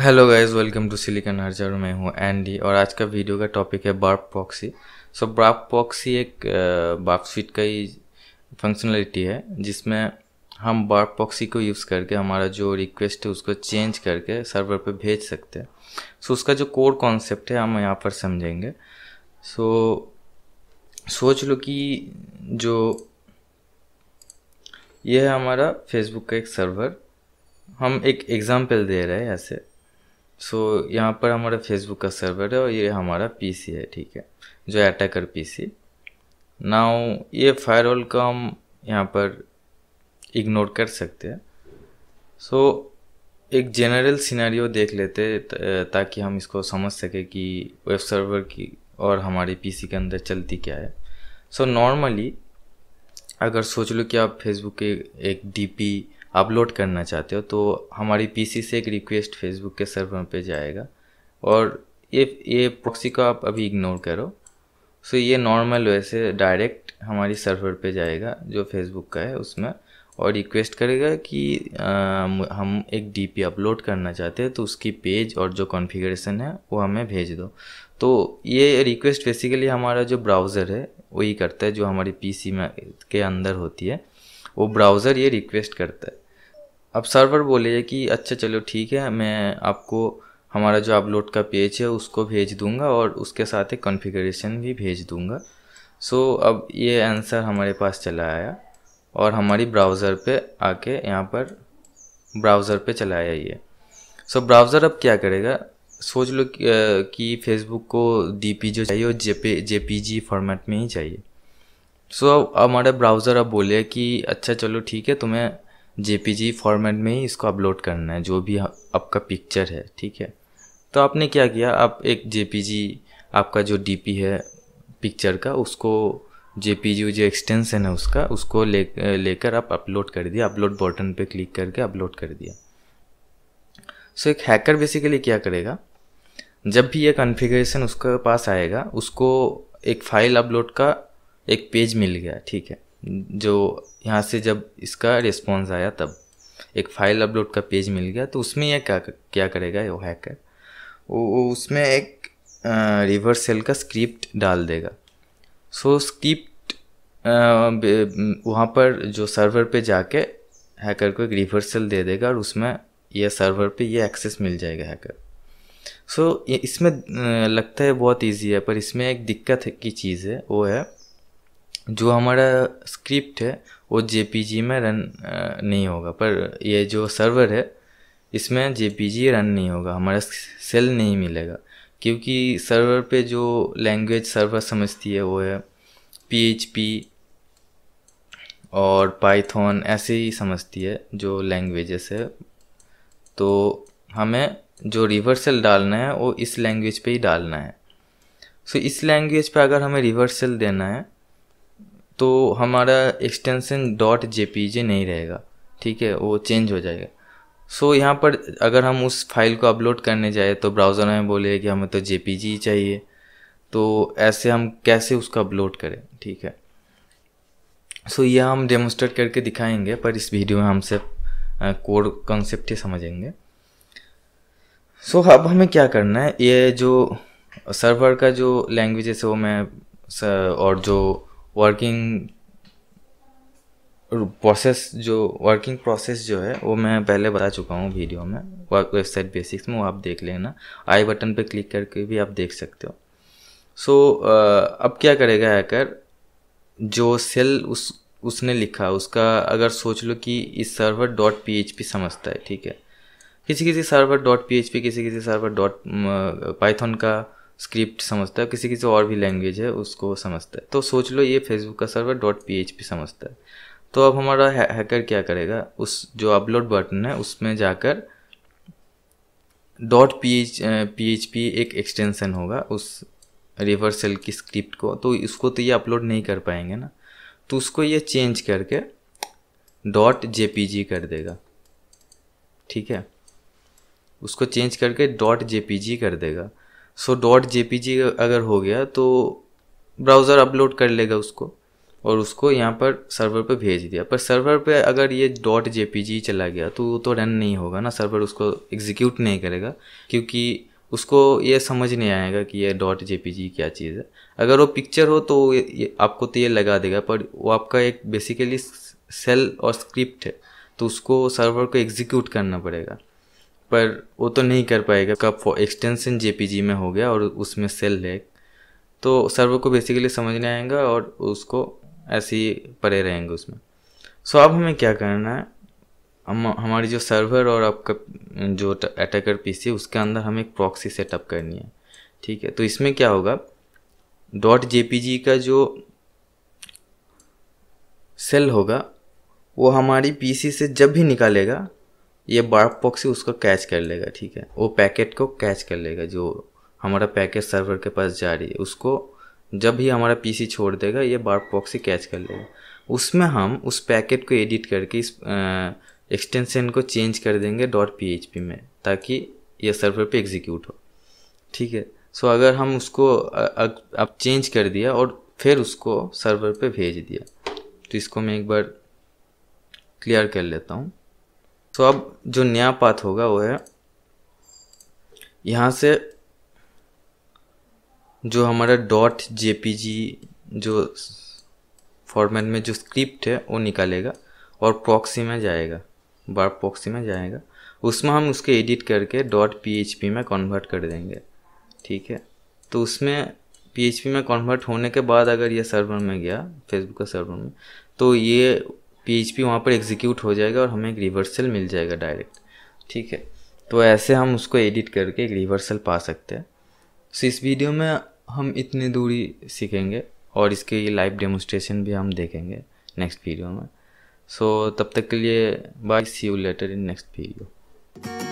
hello guys welcome to silicon हर्जर मैं हूँ एंडी और आज का वीडियो का टॉपिक है बार्प पॉक्सी सो so, बार्प पॉक्सी एक बार्प स्वीट का ही फंक्शनलिटी है जिसमें हम बार्प पॉक्सी को यूज़ करके हमारा जो रिक्वेस्ट है उसको चेंज करके सर्वर पे भेज सकते हैं सो so, उसका जो कोर कॉन्सेप्ट है हम यहाँ पर समझेंगे सो so, सोच लो कि जो यह है हमारा फेसबुक का एक सर्वर हम एक एग्ज़ाम्पल दे रहे हैं ऐसे सो so, यहाँ पर हमारा फेसबुक का सर्वर है और ये हमारा पीसी है ठीक है जो अटैकर पीसी नाउ ये फायरवॉल का हम यहाँ पर इग्नोर कर सकते हैं सो so, एक जनरल सिनेरियो देख लेते ताकि हम इसको समझ सके कि वेब सर्वर की और हमारे पीसी के अंदर चलती क्या है सो so, नॉर्मली अगर सोच लो कि आप फेसबुक के एक डीपी अपलोड करना चाहते हो तो हमारी पीसी से एक रिक्वेस्ट फेसबुक के सर्वर पे जाएगा और ये ये प्रॉक्सी को आप अभी इग्नोर करो सो ये नॉर्मल वे से डायरेक्ट हमारी सर्वर पे जाएगा जो फेसबुक का है उसमें और रिक्वेस्ट करेगा कि आ, हम एक डीपी अपलोड करना चाहते हैं तो उसकी पेज और जो कॉन्फ़िगरेशन है वो हमें भेज दो तो ये रिक्वेस्ट बेसिकली हमारा जो ब्राउज़र है वही करता है जो हमारी पीसी में के अंदर होती है वो ब्राउज़र ये रिक्वेस्ट करता है अब सर्वर बोले कि अच्छा चलो ठीक है मैं आपको हमारा जो अपलोड का पेज है उसको भेज दूंगा और उसके साथ एक कॉन्फ़िगरेशन भी भेज दूंगा सो so, अब ये आंसर हमारे पास चला आया और हमारी ब्राउज़र पे आके यहाँ पर ब्राउज़र पे चला आया ये सो so, ब्राउज़र अब क्या करेगा सोच लो कि फेसबुक को डीपी जो चाहिए वो पी जेपीजी फॉर्मेट में ही चाहिए सो so, अब हमारा ब्राउज़र अब बोले कि अच्छा चलो ठीक है तुम्हें जे फॉर्मेट में ही इसको अपलोड करना है जो भी आपका पिक्चर है ठीक है तो आपने क्या किया आप एक जे आपका जो डी है पिक्चर का उसको जे जो एक्सटेंशन है उसका उसको ले लेकर आप अपलोड कर दिया अपलोड बटन पे क्लिक करके अपलोड कर दिया सो so, एक हैकर बेसिकली क्या करेगा जब भी ये कॉन्फ़िगरेशन उसके पास आएगा उसको एक फ़ाइल अपलोड का एक पेज मिल गया ठीक है जो यहाँ से जब इसका रिस्पॉन्स आया तब एक फाइल अपलोड का पेज मिल गया तो उसमें यह क्या क्या करेगा वो हैकर वो, उसमें एक रिवर्स सेल का स्क्रिप्ट डाल देगा सो so, स्क्रिप्ट वहाँ पर जो सर्वर पे जाके हैकर को एक रिवर्स सेल दे देगा और उसमें यह सर्वर पे यह एक्सेस मिल जाएगा हैकर सो so, इसमें लगता है बहुत इजी है पर इसमें एक दिक्कत की चीज़ है वो है जो हमारा स्क्रिप्ट है वो जे में रन नहीं होगा पर ये जो सर्वर है इसमें जे रन नहीं होगा हमारा सेल नहीं मिलेगा क्योंकि सर्वर पे जो लैंग्वेज सर्वर समझती है वो है पी और पाइथन ऐसे ही समझती है जो लैंग्वेजेस है तो हमें जो रिवर्सल डालना है वो इस लैंग्वेज पे ही डालना है सो so, इस लैंग्वेज पे अगर हमें रिवर्सल देना है तो हमारा एक्सटेंशन डॉट जे नहीं रहेगा ठीक है वो चेंज हो जाएगा सो so, यहाँ पर अगर हम उस फाइल को अपलोड करने जाए तो ब्राउज़र हमें बोले कि हमें तो जे ही चाहिए तो ऐसे हम कैसे उसको अपलोड करें ठीक है सो so, यह हम डेमोस्ट्रेट करके दिखाएंगे पर इस वीडियो में हम सिर्फ कोड कॉन्सेप्ट ही समझेंगे सो so, अब हमें क्या करना है ये जो सर्वर का जो लैंग्वेजेस है वो मैं और जो वर्किंग प्रोसेस जो वर्किंग प्रोसेस जो है वो मैं पहले बता चुका हूँ वीडियो में वेबसाइट बेसिक्स में वो आप देख लेना आई बटन पे क्लिक करके भी आप देख सकते हो सो so, अब क्या करेगा हैकर जो सेल उस उसने लिखा उसका अगर सोच लो कि इस server dot P H P समझता है ठीक है किसी किसी server dot P H P किसी किसी सर्वर डॉट पाइथन का स्क्रिप्ट समझता है किसी किसी और भी लैंग्वेज है उसको समझता है तो सोच लो ये फेसबुक का server dot P H P समझता है तो अब हमारा हैकर क्या करेगा उस जो अपलोड बटन है उसमें जाकर dot P H P H P एक एक्सटेंशन होगा उस रिवर्सल की स्क्रिप्ट को तो इसको तो ये अपलोड नहीं कर पाएंगे ना तो उसको ये चेंज करके डॉट जे पी जी कर देगा ठीक है उसको चेंज करके डॉट जे पी जी कर देगा सो डॉट जे अगर हो गया तो ब्राउज़र अपलोड कर लेगा उसको और उसको यहाँ पर सर्वर पर भेज दिया पर सर्वर पर अगर ये डॉट जे चला गया तो वो तो रन नहीं होगा ना सर्वर उसको एग्जीक्यूट नहीं करेगा क्योंकि उसको ये समझ नहीं आएगा कि ये डॉट जे क्या चीज़ है अगर वो पिक्चर हो तो ये, आपको तो ये लगा देगा पर वो आपका एक बेसिकली सेल और स्क्रिप्ट है तो उसको सर्वर को एग्जीक्यूट करना पड़ेगा पर वो तो नहीं कर पाएगा कब फॉर एक्सटेंशन जे में हो गया और उसमें सेल लेग तो सर्वर को बेसिकली समझने आएगा और उसको ऐसे ही पड़े रहेंगे उसमें सो अब हमें क्या करना है हम हमारी जो सर्वर और आपका जो अटैकर पी उसके अंदर हमें एक प्रॉक्सी सेटअप करनी है ठीक है तो इसमें क्या होगा डॉट जे का जो सेल होगा वो हमारी पीसी से जब भी निकालेगा ये बार्प पॉक्सी उसको कैच कर लेगा ठीक है वो पैकेट को कैच कर लेगा जो हमारा पैकेट सर्वर के पास जा रही है उसको जब भी हमारा पीसी छोड़ देगा ये बार्प पॉक्सी कैच कर लेगा उसमें हम उस पैकेट को एडिट करके इस एक्सटेंशन को चेंज कर देंगे डॉट पी में ताकि ये सर्वर पे एग्जीक्यूट हो ठीक है सो अगर हम उसको अब चेंज कर दिया और फिर उसको सर्वर पे भेज दिया तो इसको मैं एक बार क्लियर कर लेता हूँ तो अब जो नया पाथ होगा वो है यहाँ से जो हमारा डॉट जे जो फॉर्मेट में जो स्क्रिप्ट है वो निकालेगा और प्रॉक्सी में जाएगा बार प्रॉक्सी में जाएगा उसमें हम उसके एडिट करके डॉट पी में कन्वर्ट कर देंगे ठीक है तो उसमें पी में कन्वर्ट होने के बाद अगर ये सर्वर में गया फेसबुक के सर्वर में तो ये पी वहाँ पर एग्जीक्यूट हो जाएगा और हमें एक रिवर्सल मिल जाएगा डायरेक्ट ठीक है तो ऐसे हम उसको एडिट करके एक रिवर्सल पा सकते हैं सो इस वीडियो में हम इतनी दूरी सीखेंगे और इसके लाइव डेमोस्ट्रेशन भी हम देखेंगे नेक्स्ट वीडियो में सो so, तब तक के लिए bye see you later in next video